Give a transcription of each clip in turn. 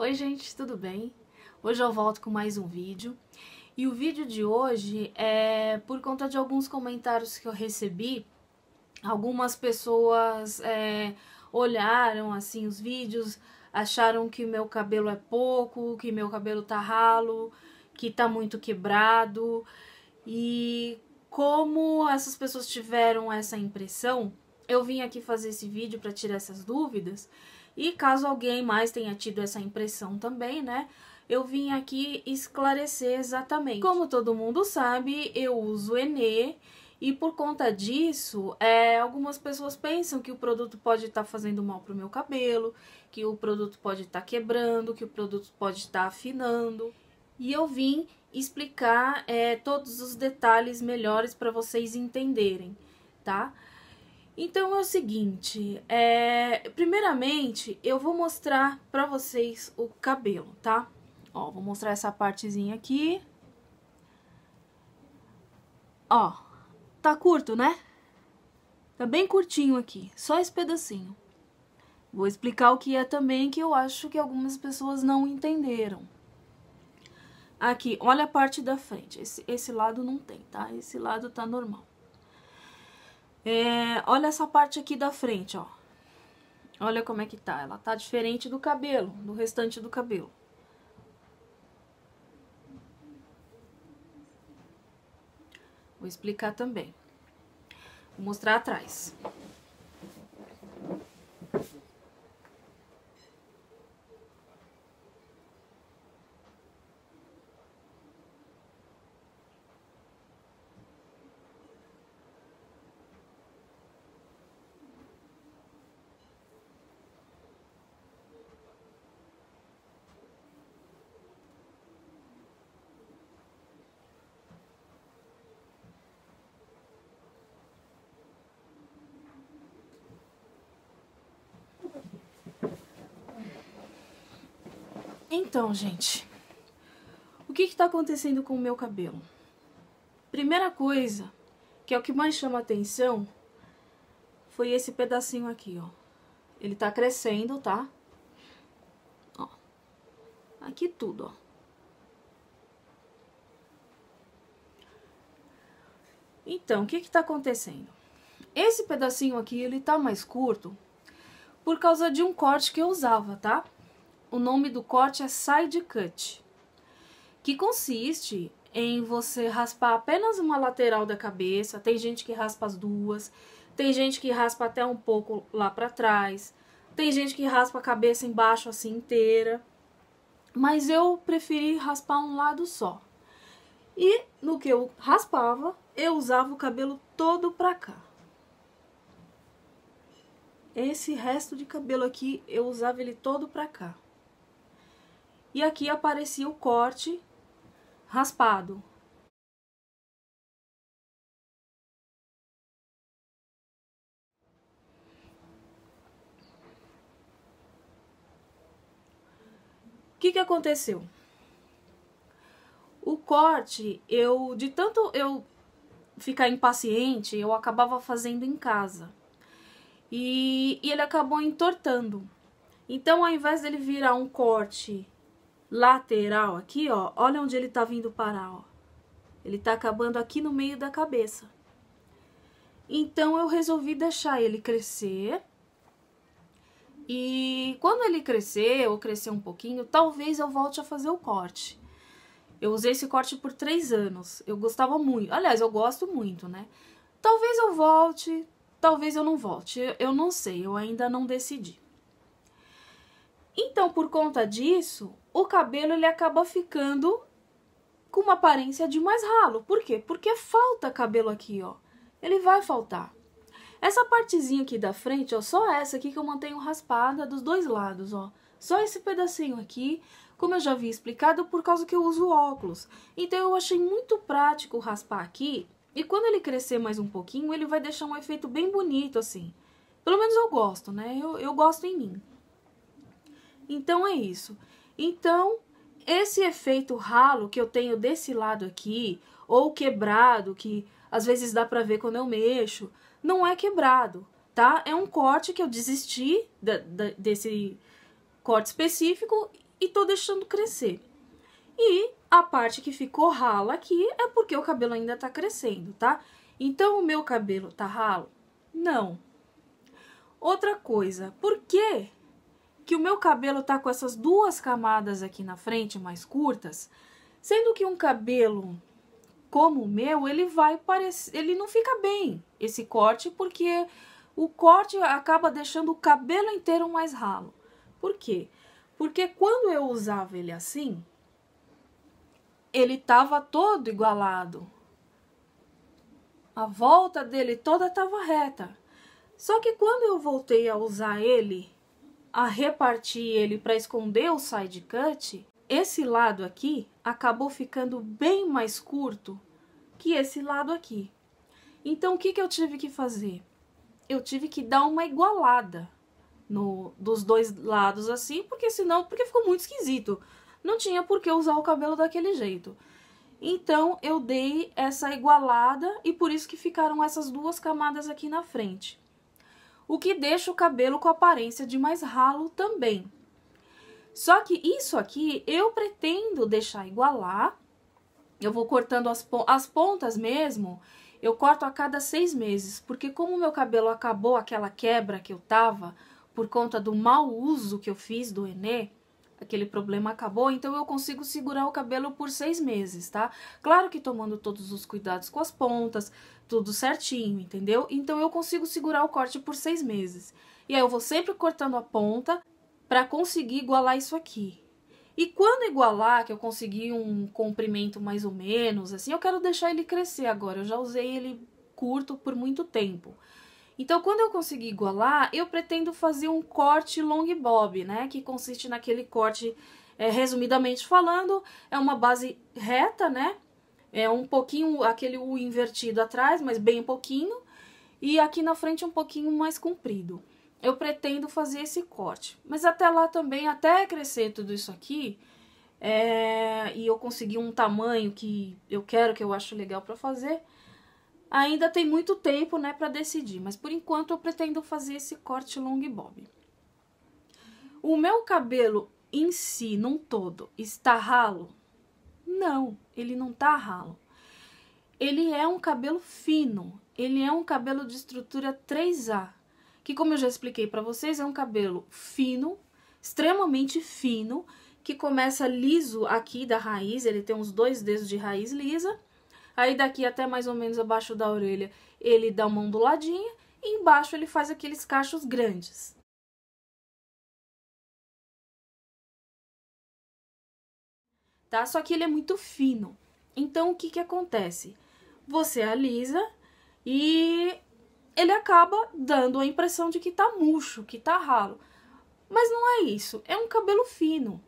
Oi gente, tudo bem? Hoje eu volto com mais um vídeo e o vídeo de hoje é por conta de alguns comentários que eu recebi. Algumas pessoas é, olharam assim os vídeos, acharam que meu cabelo é pouco, que meu cabelo tá ralo, que tá muito quebrado e como essas pessoas tiveram essa impressão, eu vim aqui fazer esse vídeo para tirar essas dúvidas e caso alguém mais tenha tido essa impressão também, né? Eu vim aqui esclarecer exatamente. Como todo mundo sabe, eu uso Enê e por conta disso, é, algumas pessoas pensam que o produto pode estar tá fazendo mal para o meu cabelo, que o produto pode estar tá quebrando, que o produto pode estar tá afinando. E eu vim explicar é, todos os detalhes melhores para vocês entenderem, tá? Então é o seguinte, é, primeiramente eu vou mostrar pra vocês o cabelo, tá? Ó, vou mostrar essa partezinha aqui. Ó, tá curto, né? Tá bem curtinho aqui, só esse pedacinho. Vou explicar o que é também, que eu acho que algumas pessoas não entenderam. Aqui, olha a parte da frente, esse, esse lado não tem, tá? Esse lado tá normal. É, olha essa parte aqui da frente, ó. Olha como é que tá. Ela tá diferente do cabelo, do restante do cabelo. Vou explicar também. Vou mostrar atrás. Então, gente, o que está acontecendo com o meu cabelo? Primeira coisa, que é o que mais chama atenção, foi esse pedacinho aqui, ó. Ele tá crescendo, tá? Ó. Aqui tudo, ó. Então, o que que tá acontecendo? Esse pedacinho aqui, ele tá mais curto por causa de um corte que eu usava, tá? Tá? O nome do corte é side cut, que consiste em você raspar apenas uma lateral da cabeça. Tem gente que raspa as duas, tem gente que raspa até um pouco lá para trás, tem gente que raspa a cabeça embaixo assim inteira. Mas eu preferi raspar um lado só. E no que eu raspava, eu usava o cabelo todo para cá. Esse resto de cabelo aqui, eu usava ele todo para cá e aqui aparecia o corte raspado. O que, que aconteceu? O corte, eu de tanto eu ficar impaciente, eu acabava fazendo em casa. E, e ele acabou entortando. Então, ao invés dele virar um corte lateral aqui, ó, olha onde ele está vindo parar, ó. Ele está acabando aqui no meio da cabeça. Então, eu resolvi deixar ele crescer. E quando ele crescer, ou crescer um pouquinho, talvez eu volte a fazer o corte. Eu usei esse corte por três anos. Eu gostava muito. Aliás, eu gosto muito, né? Talvez eu volte, talvez eu não volte. Eu não sei, eu ainda não decidi. Então, por conta disso, o cabelo ele acaba ficando com uma aparência de mais ralo. Por quê? Porque falta cabelo aqui, ó. Ele vai faltar. Essa partezinha aqui da frente, ó, só essa aqui que eu mantenho raspada dos dois lados, ó. Só esse pedacinho aqui, como eu já havia explicado, por causa que eu uso óculos. Então eu achei muito prático raspar aqui, e quando ele crescer mais um pouquinho, ele vai deixar um efeito bem bonito, assim. Pelo menos eu gosto, né? Eu, eu gosto em mim. Então é isso. Então, esse efeito ralo que eu tenho desse lado aqui, ou quebrado, que às vezes dá para ver quando eu mexo, não é quebrado, tá? É um corte que eu desisti da, da, desse corte específico e tô deixando crescer. E a parte que ficou rala aqui é porque o cabelo ainda tá crescendo, tá? Então, o meu cabelo tá ralo? Não. Outra coisa, por que que o meu cabelo tá com essas duas camadas aqui na frente mais curtas, sendo que um cabelo como o meu, ele vai parecer, ele não fica bem esse corte porque o corte acaba deixando o cabelo inteiro mais ralo. Por quê? Porque quando eu usava ele assim, ele tava todo igualado. A volta dele toda tava reta. Só que quando eu voltei a usar ele a repartir ele para esconder o side cut, esse lado aqui acabou ficando bem mais curto que esse lado aqui. Então, o que, que eu tive que fazer? Eu tive que dar uma igualada no, dos dois lados assim, porque senão porque ficou muito esquisito. Não tinha por que usar o cabelo daquele jeito. Então, eu dei essa igualada e por isso que ficaram essas duas camadas aqui na frente o que deixa o cabelo com aparência de mais ralo também. Só que isso aqui eu pretendo deixar igualar, eu vou cortando as, as pontas mesmo, eu corto a cada seis meses, porque como meu cabelo acabou aquela quebra que eu tava, por conta do mau uso que eu fiz do Enê, aquele problema acabou, então eu consigo segurar o cabelo por seis meses, tá? Claro que tomando todos os cuidados com as pontas, tudo certinho, entendeu? Então eu consigo segurar o corte por seis meses. E aí eu vou sempre cortando a ponta para conseguir igualar isso aqui. E quando igualar, que eu conseguir um comprimento mais ou menos, assim, eu quero deixar ele crescer agora. Eu já usei ele curto por muito tempo. Então, quando eu conseguir igualar, eu pretendo fazer um corte long bob, né? Que consiste naquele corte, é, resumidamente falando, é uma base reta, né? É um pouquinho, aquele U invertido atrás, mas bem pouquinho. E aqui na frente um pouquinho mais comprido. Eu pretendo fazer esse corte. Mas até lá também, até crescer tudo isso aqui, é, e eu conseguir um tamanho que eu quero, que eu acho legal para fazer Ainda tem muito tempo, né, para decidir, mas por enquanto eu pretendo fazer esse corte long bob. O meu cabelo em si, num todo, está ralo? Não, ele não tá ralo. Ele é um cabelo fino, ele é um cabelo de estrutura 3A, que como eu já expliquei para vocês, é um cabelo fino, extremamente fino, que começa liso aqui da raiz, ele tem uns dois dedos de raiz lisa, Aí daqui até mais ou menos abaixo da orelha, ele dá uma onduladinha e embaixo ele faz aqueles cachos grandes. Tá? Só que ele é muito fino. Então o que que acontece? Você alisa e ele acaba dando a impressão de que tá murcho, que tá ralo. Mas não é isso, é um cabelo fino.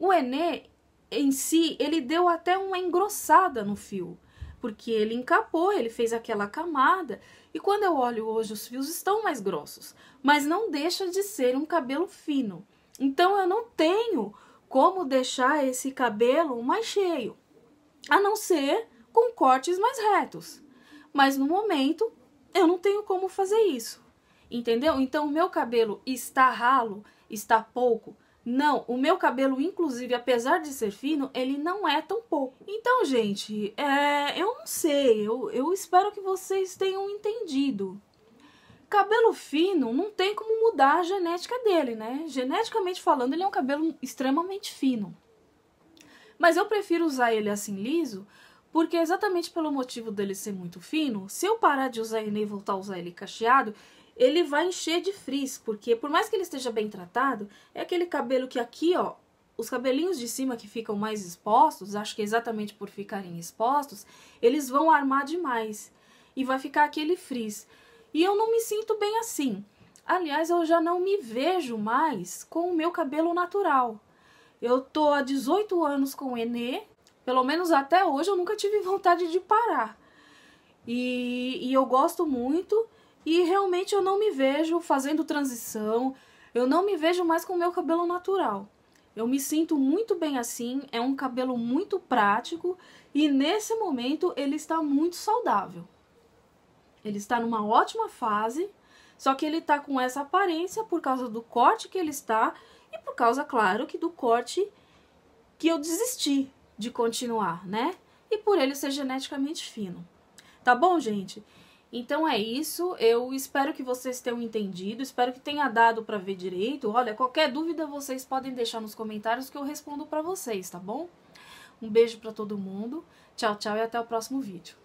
O Enê, em si, ele deu até uma engrossada no fio porque ele encapou, ele fez aquela camada. E quando eu olho hoje, os fios estão mais grossos, mas não deixa de ser um cabelo fino. Então eu não tenho como deixar esse cabelo mais cheio, a não ser com cortes mais retos. Mas no momento eu não tenho como fazer isso. Entendeu? Então o meu cabelo está ralo, está pouco, não, o meu cabelo, inclusive, apesar de ser fino, ele não é tão pouco. Então, gente, é, eu não sei, eu, eu espero que vocês tenham entendido. Cabelo fino não tem como mudar a genética dele, né? Geneticamente falando, ele é um cabelo extremamente fino. Mas eu prefiro usar ele assim liso, porque exatamente pelo motivo dele ser muito fino, se eu parar de usar ele e voltar a usar ele cacheado, ele vai encher de frizz, porque por mais que ele esteja bem tratado, é aquele cabelo que aqui, ó, os cabelinhos de cima que ficam mais expostos, acho que é exatamente por ficarem expostos, eles vão armar demais e vai ficar aquele frizz. E eu não me sinto bem assim. Aliás, eu já não me vejo mais com o meu cabelo natural. Eu tô há 18 anos com o Enê, pelo menos até hoje eu nunca tive vontade de parar. E, e eu gosto muito, e realmente eu não me vejo fazendo transição, eu não me vejo mais com o meu cabelo natural. Eu me sinto muito bem assim, é um cabelo muito prático e nesse momento ele está muito saudável. Ele está numa ótima fase, só que ele está com essa aparência por causa do corte que ele está e por causa, claro, que do corte que eu desisti de continuar, né? E por ele ser geneticamente fino. Tá bom, gente? Então é isso, eu espero que vocês tenham entendido, espero que tenha dado para ver direito. Olha, qualquer dúvida vocês podem deixar nos comentários que eu respondo para vocês, tá bom? Um beijo para todo mundo. Tchau, tchau e até o próximo vídeo.